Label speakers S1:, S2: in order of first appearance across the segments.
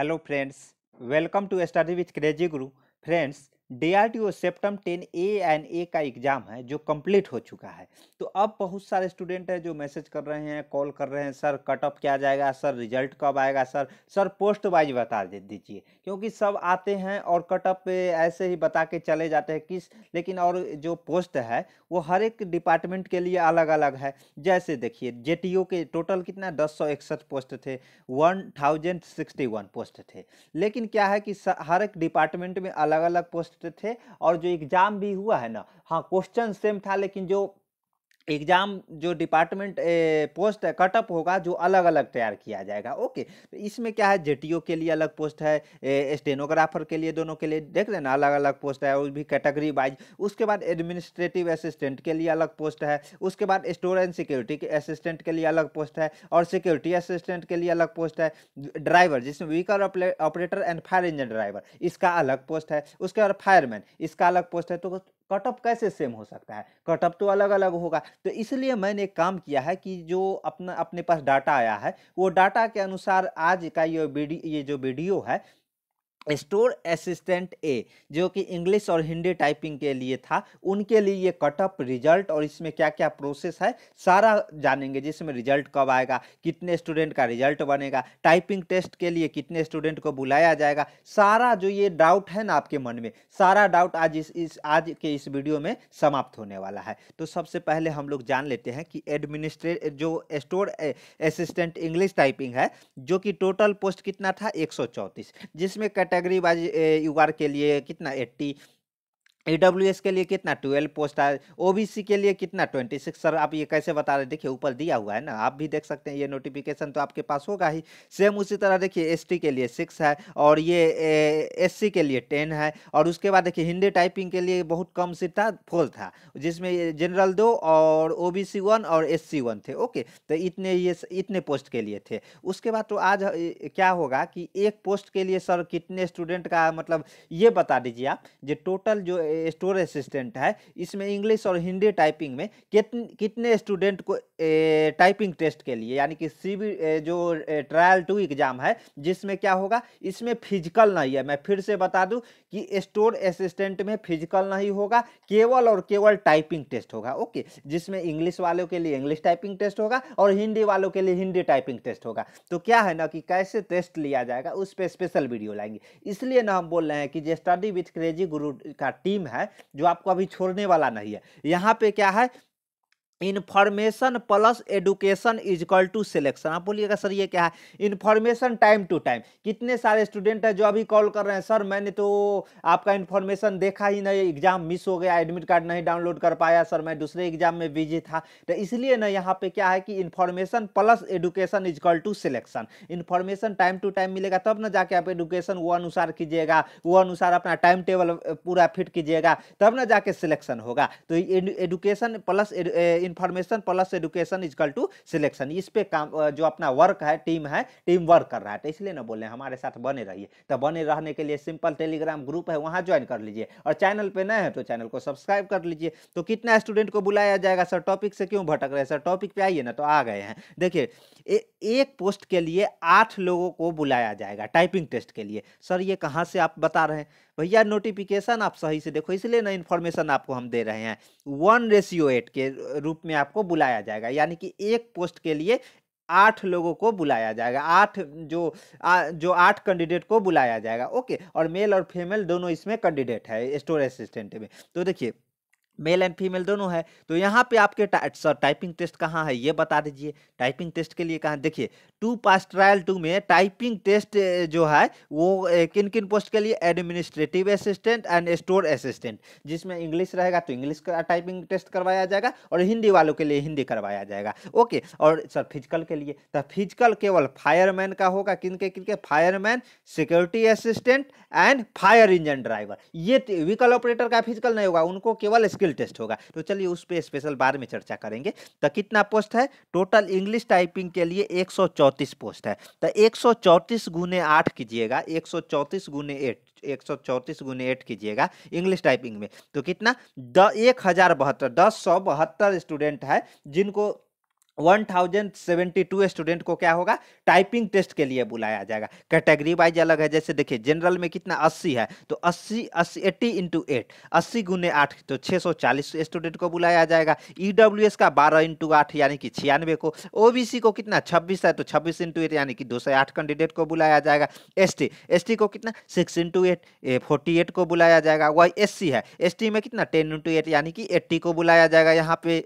S1: hello friends welcome to study with crazy guru friends ओ सेप्टम ten A and A का exam है जो कंप्लीट हो चुका है तो अब बहुत सारे स्टूडेंट हैं जो मैसेज कर रहे हैं कॉल कर रहे हैं सर कट ऑफ क्या जाएगा सर रिजल्ट कब आएगा सर सर पोस्ट वाइज बता दे दीजिए क्योंकि सब आते हैं और कट ऑफ ऐसे ही बता के चले जाते हैं किस लेकिन और जो पोस्ट है वो हर एक डिपार्टमेंट के लिए अलग अलग है जैसे देखिए जे के टोटल कितना दस पोस्ट थे वन पोस्ट थे लेकिन क्या है कि हर एक डिपार्टमेंट में अलग अलग पोस्ट थे और जो एग्जाम भी हुआ है ना हाँ क्वेश्चन सेम था लेकिन जो एग्जाम जो डिपार्टमेंट पोस्ट है कटअप होगा जो अलग अलग तैयार किया जाएगा ओके तो इसमें क्या है जेटीओ के लिए अलग पोस्ट है स्टेनोग्राफर के लिए दोनों के लिए देख लेना अलग अलग पोस्ट है वो भी कैटेगरी वाइज उसके बाद एडमिनिस्ट्रेटिव असिस्टेंट के लिए अलग पोस्ट है उसके बाद स्टोर एंड सिक्योरिटी के असिस्टेंट के लिए अलग पोस्ट है और सिक्योरिटी असिस्टेंट के लिए अलग पोस्ट है ड्राइवर जिसमें vehicle operator and fire engine driver इसका अलग पोस्ट है उसके बाद फायरमैन इसका अलग पोस्ट है तो कटअप कैसे सेम हो सकता है कटअप तो अलग अलग होगा तो इसलिए मैंने एक काम किया है कि जो अपना अपने पास डाटा आया है वो डाटा के अनुसार आज का ये वीडियो ये जो वीडियो है स्टोर असिस्टेंट ए जो कि इंग्लिश और हिंदी टाइपिंग के लिए था उनके लिए ये कटअप रिजल्ट और इसमें क्या क्या प्रोसेस है सारा जानेंगे जिसमें रिजल्ट कब आएगा कितने स्टूडेंट का रिजल्ट बनेगा टाइपिंग टेस्ट के लिए कितने स्टूडेंट को बुलाया जाएगा सारा जो ये डाउट है ना आपके मन में सारा डाउट आज इस, इस आज के इस वीडियो में समाप्त होने वाला है तो सबसे पहले हम लोग जान लेते हैं कि एडमिनिस्ट्रेट जो स्टोर असिस्टेंट इंग्लिश टाइपिंग है जो कि टोटल पोस्ट कितना था एक जिसमें कैटेगरी कैटेगरी वाइज यू के लिए कितना एट्टी ई के लिए कितना ट्वेल्व पोस्ट बी सी के लिए कितना ट्वेंटी सिक्स सर आप ये कैसे बता रहे देखिए ऊपर दिया हुआ है ना आप भी देख सकते हैं ये नोटिफिकेशन तो आपके पास होगा ही सेम उसी तरह देखिए टी के लिए सिक्स है और ये सी के लिए टेन है और उसके बाद देखिए हिंदी टाइपिंग के लिए बहुत कम सीट था फोर था जिसमें जनरल दो और ओ बी सी वन और एस सी वन थे ओके तो इतने ये इतने पोस्ट के लिए थे उसके बाद तो आज क्या होगा कि एक पोस्ट के लिए सर कितने स्टूडेंट का मतलब ये बता दीजिए आप जो टोटल जो स्टोर असिस्टेंट है इसमें इंग्लिश और हिंदी टाइपिंग में कितने स्टूडेंट को टाइपिंग टेस्ट के लिए यानी कि सी जो ट्रायल टू एग्ज़ाम है जिसमें क्या होगा इसमें फिजिकल नहीं है मैं फिर से बता दूं कि स्टोर असिस्टेंट में फिजिकल नहीं होगा केवल और केवल टाइपिंग टेस्ट होगा ओके जिसमें इंग्लिश वालों के लिए इंग्लिश टाइपिंग टेस्ट होगा और हिंदी वालों के लिए हिंदी टाइपिंग टेस्ट होगा तो क्या है ना कि कैसे टेस्ट लिया जाएगा उस पर स्पेशल वीडियो लाएंगे इसलिए ना हम बोल रहे हैं कि जो स्टडी विथ क्रेजी गुरु का टीम है जो आपको अभी छोड़ने वाला नहीं है यहाँ पे क्या है information plus education is equal to selection आप बोलिएगा सर ये क्या है इन्फॉर्मेशन टाइम टू टाइम कितने सारे स्टूडेंट हैं जो अभी कॉल कर रहे हैं सर मैंने तो आपका इन्फॉर्मेशन देखा ही नहीं एग्जाम मिस हो गया एडमिट कार्ड नहीं डाउनलोड कर पाया सर मैं दूसरे एग्जाम में बिजी था तो इसलिए ना यहाँ पे क्या है कि information plus education is equal to selection information time to time मिलेगा तब ना जाके आप एडुकेशन वो अनुसार कीजिएगा वो अनुसार अपना टाइम टेबल पूरा फिट कीजिएगा तब ना जाके सिलेक्शन होगा तो education plus information plus education is equal to selection इस पे काम जो अपना वर्क है टीम है टीम वर्क कर रहा है तो इसलिए ना बोले हमारे साथ बने रहिए तो बने रहने के लिए सिंपल टेलीग्राम ग्रुप है वहाँ ज्वाइन कर लीजिए और चैनल पर नए हैं तो चैनल को सब्सक्राइब कर लीजिए तो कितना स्टूडेंट को बुलाया जाएगा सर टॉपिक से क्यों भटक रहे हैं सर टॉपिक पे आइए ना तो आ गए हैं देखिए एक पोस्ट के लिए आठ लोगों को बुलाया जाएगा टाइपिंग टेस्ट के लिए सर ये कहाँ से आप बता रहे हैं भैया नोटिफिकेशन आप सही से देखो इसलिए ना इन्फॉर्मेशन आपको हम दे रहे हैं वन रेशियो एट के रूप में आपको बुलाया जाएगा यानी कि एक पोस्ट के लिए आठ लोगों को बुलाया जाएगा आठ जो आ, जो आठ कैंडिडेट को बुलाया जाएगा ओके और मेल और फीमेल दोनों इसमें कैंडिडेट है स्टोर असिस्टेंट में तो देखिए मेल एंड फीमेल दोनों है तो यहाँ पे आपके टा, सर टाइपिंग टेस्ट कहाँ है ये बता दीजिए टाइपिंग टेस्ट के लिए कहाँ देखिए टू पास ट्रायल टू में टाइपिंग टेस्ट जो है वो किन किन पोस्ट के लिए administrative assistant and store assistant जिसमें इंग्लिश रहेगा तो इंग्लिश का टाइपिंग टेस्ट करवाया जाएगा और हिंदी वालों के लिए हिंदी करवाया जाएगा ओके और सर फिजिकल के लिए तो फिजिकल केवल फायरमैन का होगा किन के किन के fireman security assistant and fire engine driver ये व्हीकल ऑपरेटर का फिजिकल नहीं होगा उनको केवल स्किल स्किल टेस्ट होगा तो चलिए उस पर स्पेशल बार में चर्चा करेंगे तो कितना पोस्ट है टोटल इंग्लिश टाइपिंग के लिए एक पोस्ट है तो एक सौ कीजिएगा एक सौ एक सौ चौतीस गुने एट कीजिएगा इंग्लिश टाइपिंग में तो कितना द एक हज़ार बहत्तर दस सौ बहत्तर स्टूडेंट है जिनको one thousand seventy two student को क्या होगा टाइपिंग टेस्ट के लिए बुलाया जाएगा कैटेगरी वाइज अलग है जैसे देखिए जनरल में कितना अस्सी है तो अस्सी अस्सी एट्टी इंटू एट अस्सी गुने आठ तो छः सौ चालीस स्टूडेंट को बुलाया जाएगा ई डब्ल्यू एस का बारह इंटू आठ यानी कि छियानवे को ओ बी सी को कितना छब्बीस है तो छब्बीस इंटू एट यानी कि दो सौ आठ कैंडिडेट को बुलाया जाएगा एस टी एस टी को कितना six into eight forty eight को बुलाया जाएगा वही एस सी है एस टी में कितना टेन इंटू एट यानी कि एट्टी को बुलाया जाएगा यहाँ पे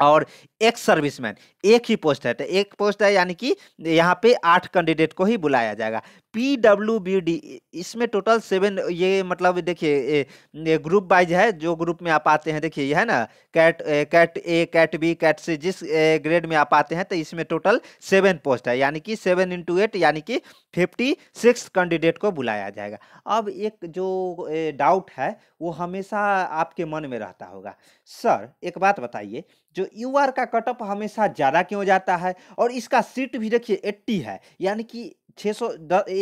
S1: और एक सर्विसमैन एक ही पोस्ट है तो एक पोस्ट है यानी कि यहाँ पे आठ कैंडिडेट को ही बुलाया जाएगा पी डब्ल्यू बी डी इसमें टोटल सेवन ये मतलब देखिए ग्रुप वाइज है जो ग्रुप में आप आते हैं देखिए यह है ना cat A, cat A cat B cat C जिस ग्रेड में आप आते हैं तो इसमें टोटल सेवन पोस्ट है यानी कि सेवन इंटू एट यानी कि फिफ्टी सिक्स कैंडिडेट को बुलाया जाएगा अब एक जो डाउट है वो हमेशा आपके मन में रहता होगा सर एक बात बताइए जो यू आर का कटअप हमेशा ज़्यादा क्यों जाता है और इसका सीट भी देखिए एट्टी है यानी कि छः सौ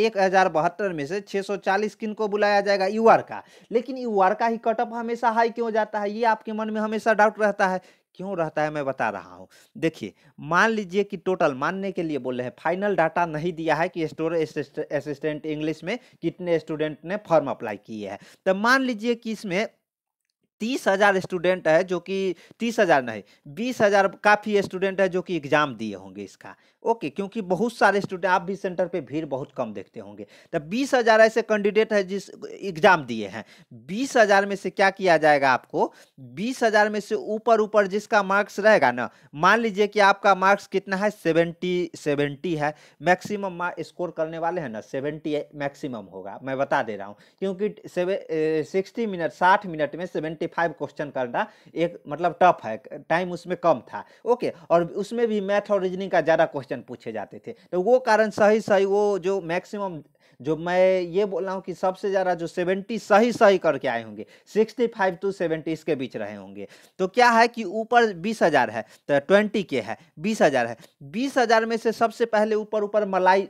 S1: एक हजार बहत्तर में से 640 किन को बुलाया जाएगा यूआर का लेकिन यूआर का ही कटअप हमेशा हाई क्यों जाता है ये आपके मन में हमेशा डाउट रहता है क्यों रहता है मैं बता रहा हूँ देखिए मान लीजिए कि टोटल मानने के लिए बोल रहे हैं फाइनल डाटा नहीं दिया है कि स्टोर असिस्टेंट इंग्लिश में कितने स्टूडेंट ने फॉर्म अप्लाई किए हैं तो मान लीजिए कि इसमें तीस हज़ार स्टूडेंट है जो कि तीस हज़ार नहीं बीस हज़ार काफ़ी स्टूडेंट है जो कि एग्ज़ाम दिए होंगे इसका ओके क्योंकि बहुत सारे स्टूडेंट आप भी सेंटर पे भीड़ बहुत कम देखते होंगे तो बीस हज़ार ऐसे कैंडिडेट है जिस एग्ज़ाम दिए हैं बीस हज़ार में से क्या किया जाएगा आपको बीस हज़ार में से ऊपर ऊपर जिसका मार्क्स रहेगा ना मान लीजिए कि आपका मार्क्स कितना है सेवेंटी सेवेंटी है मैक्सिमम स्कोर करने वाले हैं ना सेवेंटी मैक्सिमम होगा मैं बता दे रहा हूँ क्योंकि सिक्सटी मिनट साठ मिनट में सेवेंटी फाइव क्वेश्चन करना एक मतलब टफ है टाइम उसमें कम था ओके और उसमें भी मैथ और रीजनिंग का ज़्यादा क्वेश्चन क्वेश्चन पूछे जाते थे तो वो कारण सही सही वो जो मैक्सिमम जो मैं ये बोल रहा हूँ कि सबसे ज़्यादा जो सेवेंटी सही सही करके आए होंगे सिक्सटी फाइव टू सेवेंटी इसके बीच रहे होंगे तो क्या है कि ऊपर बीस हज़ार है तो ट्वेंटी के है बीस हज़ार है बीस हज़ार में से सबसे पहले ऊपर ऊपर मलाई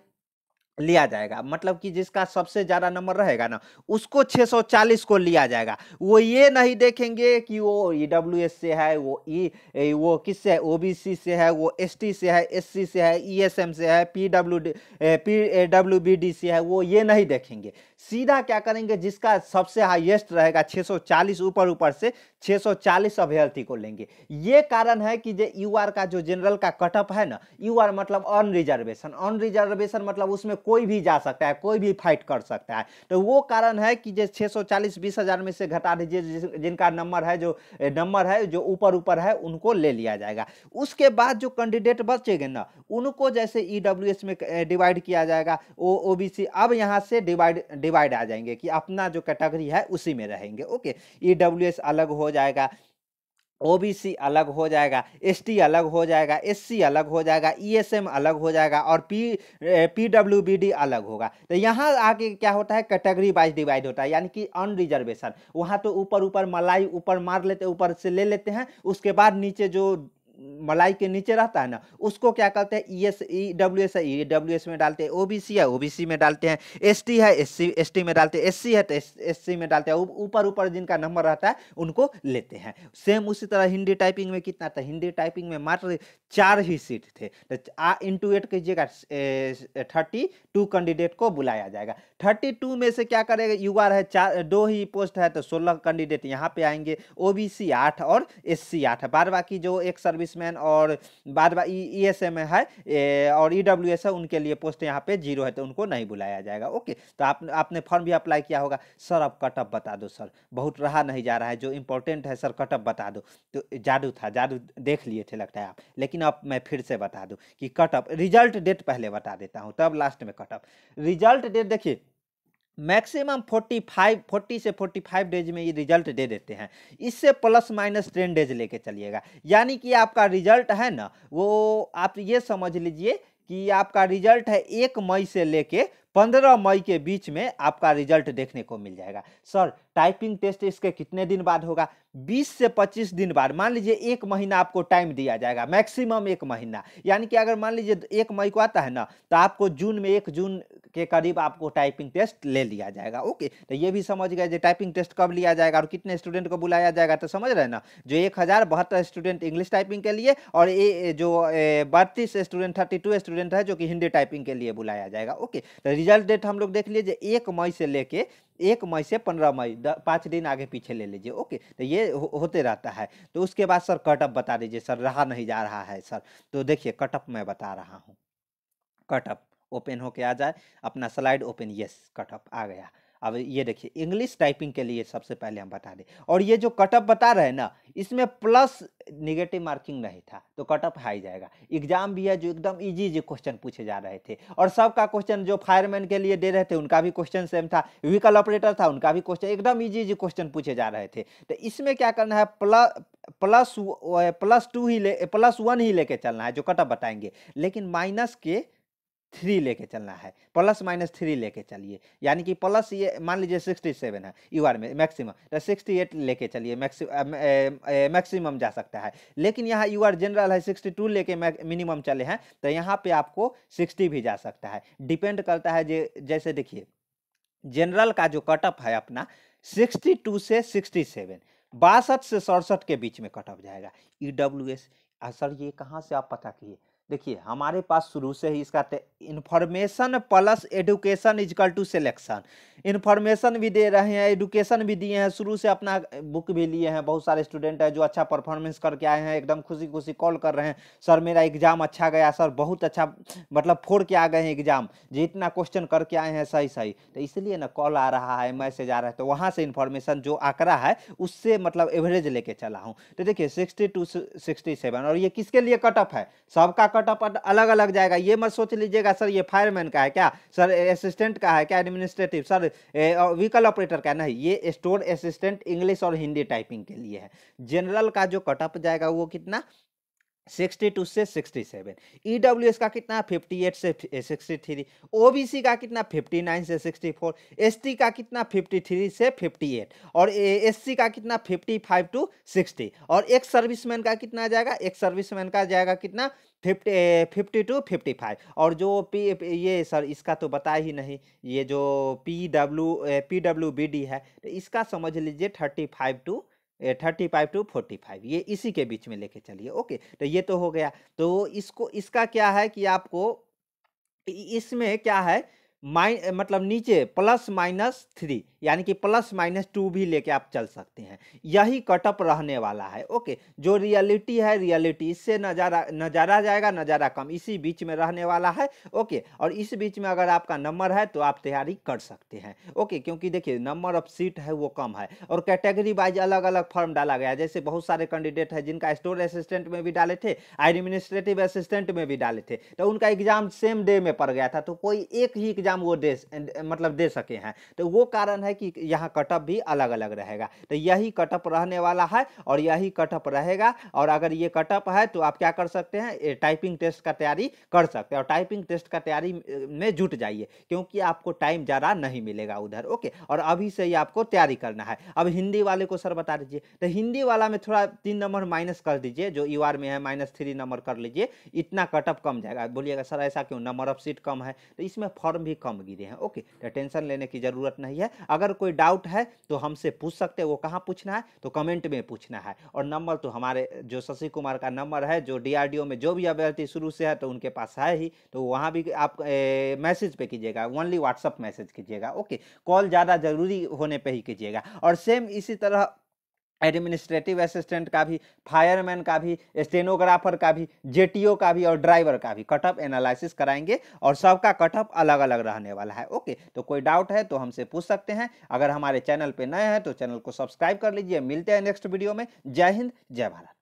S1: लिया जाएगा मतलब कि जिसका सबसे ज़्यादा नंबर रहेगा ना उसको 640 को लिया जाएगा वो ये नहीं देखेंगे कि वो ई डब्ल्यू एस से है वो ई e, वो किससे है ओ से है वो एस से है एस से है ई e से है पी डब्ल्यू पी डब्ल्यू से है वो ये नहीं देखेंगे सीधा क्या करेंगे जिसका सबसे हाईएस्ट रहेगा 640 ऊपर ऊपर से 640 अभ्यर्थी को लेंगे ये कारण है कि जो यू का जो जनरल का कटअप है ना यू मतलब ऑन रिजर्वेशन ऑन रिजर्वेशन मतलब उसमें कोई भी जा सकता है कोई भी फाइट कर सकता है तो वो कारण है कि जो छः सौ में से घटा दीजिए जिनका नंबर है जो नंबर है जो ऊपर ऊपर है उनको ले लिया जाएगा उसके बाद जो कैंडिडेट बचेंगे ना उनको जैसे ई e में डिवाइड किया जाएगा ओ ओ अब यहाँ से डिवाइड डिवाइड आ जाएंगे कि अपना जो कैटेगरी है उसी में रहेंगे ओके ई e अलग हो जाएगा ओबीसी अलग हो जाएगा एसटी अलग हो जाएगा एससी अलग हो जाएगा ईएसएम e अलग हो जाएगा और पी पीडब्ल्यूबीडी अलग होगा तो यहाँ आके क्या होता है कैटेगरी वाइज डिवाइड होता है यानी कि अनरिजर्वेशन वहाँ तो ऊपर ऊपर मलाई ऊपर मार लेते ऊपर से ले लेते हैं उसके बाद नीचे जो मलाई के नीचे रहता है ना उसको क्या कहते हैं E S E W S E W S में डालते हैं ओ बी सी है ओ बी सी में डालते हैं एस टी है एस सी एस टी में डालते हैं एस सी है तो एस सी में डालते हैं ऊपर ऊपर जिनका नंबर रहता है उनको लेते हैं सेम उसी तरह हिंदी टाइपिंग में कितना था हिंदी टाइपिंग में मात्र चार ही सीट थे तो आ इंटू एट कीजिएगा थर्टी टू कैंडिडेट को बुलाया जाएगा थर्टी टू में से क्या करेगा युवा है चार दो ही पोस्ट है तो सोलह कैंडिडेट यहाँ पे आएंगे ओ बी सी आठ और एस सी आठ बार बाकी जो एक सर्विसमैन और बाद ई एस e एम है और ई डब्ल्यू एस है उनके लिए पोस्ट यहाँ पे जीरो है तो उनको नहीं बुलाया जाएगा ओके तो आप, आपने फॉर्म भी अप्लाई किया होगा सर अब कटअप बता दो सर बहुत रहा नहीं जा रहा है जो इंपॉर्टेंट है सर कटअप बता दो तो जादू था जादू देख लिए थे लगता है आप लेकिन अब मैं फिर से बता दूँ कि कटअप रिजल्ट डेट पहले बता देता हूँ तब लास्ट में कटअप रिजल्ट डेट देखिए मैक्सिमम 45 40 से 45 डेज में ये रिजल्ट दे देते हैं इससे प्लस माइनस टेन डेज लेके चलिएगा यानी कि आपका रिजल्ट है ना वो आप ये समझ लीजिए कि आपका रिजल्ट है एक मई से लेके पंद्रह मई के बीच में आपका रिजल्ट देखने को मिल जाएगा सर टाइपिंग टेस्ट इसके कितने दिन बाद होगा 20 से 25 दिन बाद मान लीजिए एक महीना आपको टाइम दिया जाएगा मैक्सिमम एक महीना यानी कि अगर मान लीजिए एक मई को आता है ना तो आपको जून में एक जून के करीब आपको टाइपिंग टेस्ट ले लिया जाएगा ओके तो ये भी समझ गए टाइपिंग टेस्ट कब लिया जाएगा और कितने स्टूडेंट को बुलाया जाएगा तो समझ रहे ना जो एक स्टूडेंट इंग्लिश टाइपिंग के लिए और ए, जो बत्तीस स्टूडेंट थर्टी स्टूडेंट है जो कि हिंदी टाइपिंग के लिए बुलाया जाएगा ओके तो रिजल्ट डेट हम लोग देख लीजिए एक मई से लेके एक मई से पंद्रह मई पाँच दिन आगे पीछे ले लीजिए ओके तो ये हो, होते रहता है तो उसके बाद सर कटअप बता दीजिए सर रहा नहीं जा रहा है सर तो देखिए कटअप मैं बता रहा हूँ कटअप ओपन होके आ जाए अपना स्लाइड ओपन यस कटअप आ गया अब ये देखिए इंग्लिश टाइपिंग के लिए सबसे पहले हम बता दें और ये जो कटअप बता रहे हैं ना इसमें प्लस निगेटिव मार्किंग नहीं था तो कटअप हाई जाएगा एग्जाम भी है जो एकदम इजी इजी क्वेश्चन पूछे जा रहे थे और सबका क्वेश्चन जो फायरमैन के लिए दे रहे थे उनका भी क्वेश्चन सेम था व्हीकल ऑपरेटर था उनका भी क्वेश्चन एकदम इजी इजी क्वेश्चन पूछे जा रहे थे तो इसमें क्या करना है प्लस प्लस प्लस टू ही ले प्लस वन ही लेके चलना है जो कटअप बताएंगे लेकिन माइनस के थ्री लेके चलना है प्लस माइनस थ्री लेके चलिए यानी कि प्लस ये मान लीजिए सिक्सटी सेवन है यू आर में मैक्सिमम तो सिक्सटी एट लेके चलिए मैक्सिमम जा सकता है लेकिन यहाँ यू आर जनरल है सिक्सटी टू लेके मिनिमम चले हैं तो यहाँ पे आपको सिक्सटी भी जा सकता है डिपेंड करता है जे, जैसे देखिए जनरल का जो कटअप है अपना सिक्सटी टू से सिक्सटी सेवन बासठ से सड़सठ के बीच में कटअप जाएगा ई डब्ल्यू एस सर ये कहाँ से आप पता किए देखिए हमारे पास शुरू से ही इसका information plus education is equal to selection information भी दे रहे हैं एडुकेशन भी दिए हैं शुरू से अपना बुक भी लिए हैं बहुत सारे स्टूडेंट हैं जो अच्छा परफॉर्मेंस करके आए हैं एकदम खुशी खुशी कॉल कर रहे हैं सर मेरा एग्जाम अच्छा गया सर बहुत अच्छा मतलब फोड़ के आ गए हैं एग्जाम जी इतना क्वेश्चन करके आए हैं सही सही तो इसलिए ना कॉल आ रहा है मैसेज आ रहा है तो वहाँ से इन्फॉर्मेशन जो आंकड़ा है उससे मतलब एवरेज लेके चला हूँ तो देखिए सिक्सटी टू सिक्सटी सेवन और ये किसके लिए कट ऑफ है सबका ऑफ अलग अलग जाएगा ये मत सोच लीजिएगा सर ये फायरमैन का है क्या सर असिस्टेंट का है क्या एडमिनिस्ट्रेटिव सर व्हीकल ऑपरेटर का नहीं ये स्टोर असिस्टेंट इंग्लिश और हिंदी टाइपिंग के लिए है जनरल का जो कटअप जाएगा वो कितना सिक्सटी टू से sixty seven E W S का कितना फिफ्टी एट से sixty three O B C का कितना फिफ्टी नाइन से सिक्सटी फोर एस टी का कितना फिफ्टी थ्री से फिफ्टी एट और एस सी का कितना फिफ्टी फाइव टू सिक्सटी और एक सर्विसमैन का कितना जाएगा एक सर्विसमैन का जाएगा कितना fifty fifty two fifty five और जो पी ये सर इसका तो बता ही नहीं ये जो P W P W B D है तो इसका समझ लीजिए thirty five to thirty five to forty five ये इसी के बीच में लेके चलिए ओके तो ये तो हो गया तो इसको इसका क्या है कि आपको इसमें क्या है माइ मतलब नीचे प्लस माइनस थ्री यानी कि प्लस माइनस टू भी लेके आप चल सकते हैं यही कटअप रहने वाला है ओके जो रियलिटी है रियलिटी इससे नज़ारा नज़ारा जाएगा नज़ारा कम इसी बीच में रहने वाला है ओके और इस बीच में अगर आपका नंबर है तो आप तैयारी कर सकते हैं ओके क्योंकि देखिए नंबर ऑफ सीट है वो कम है और कैटेगरी वाइज अलग अलग फॉर्म डाला गया जैसे बहुत सारे कैंडिडेट है जिनका स्टोर असिस्टेंट में भी डाले थे एडमिनिस्ट्रेटिव असिस्टेंट में भी डाले थे तो उनका एग्जाम सेम डे में पड़ गया था तो कोई एक ही एग्जाम वो दे मतलब दे सके हैं तो वो कारण है है कि यहाँ कटअप भी अलग अलग रहेगा तो यही कटअप रहने वाला है और यही कटअप रहेगा और अगर ये कटअप है तो आप क्या कर सकते हैं टाइपिंग टेस्ट का तैयारी कर सकते हैं और टाइपिंग टेस्ट का तैयारी में जुट जाइए क्योंकि आपको टाइम ज़्यादा नहीं मिलेगा उधर ओके और अभी से ही आपको तैयारी करना है अब हिंदी वाले को सर बता दीजिए तो हिंदी वाला में थोड़ा तीन नंबर माइनस कर दीजिए जो यू में है माइनस थ्री नंबर कर लीजिए इतना कटअप कम जाएगा बोलिएगा सर ऐसा क्यों नंबर ऑफ सीट कम है तो इसमें फॉर्म भी कम गिरे हैं ओके तो टेंशन लेने की ज़रूरत नहीं है अगर कोई डाउट है तो हमसे पूछ सकते हैं वो कहाँ पूछना है तो कमेंट में पूछना है और नंबर तो हमारे जो शशि कुमार का नंबर है जो डी में जो भी अभ्यर्थी शुरू से है तो उनके पास है ही तो वहाँ भी आप मैसेज पे कीजिएगा ओनली व्हाट्सअप मैसेज कीजिएगा ओके कॉल ज़्यादा ज़रूरी होने पर ही कीजिएगा और सेम इसी तरह एडमिनिस्ट्रेटिव असिस्टेंट का भी फायरमैन का भी स्टेनोग्राफर का भी जेटीओ का भी और ड्राइवर का भी कटअप एनालिसिस कराएंगे और सबका कटअप अलग अलग रहने वाला है ओके तो कोई डाउट है तो हमसे पूछ सकते हैं अगर हमारे चैनल पर नए हैं तो चैनल को सब्सक्राइब कर लीजिए मिलते हैं नेक्स्ट वीडियो में जय हिंद जय भारत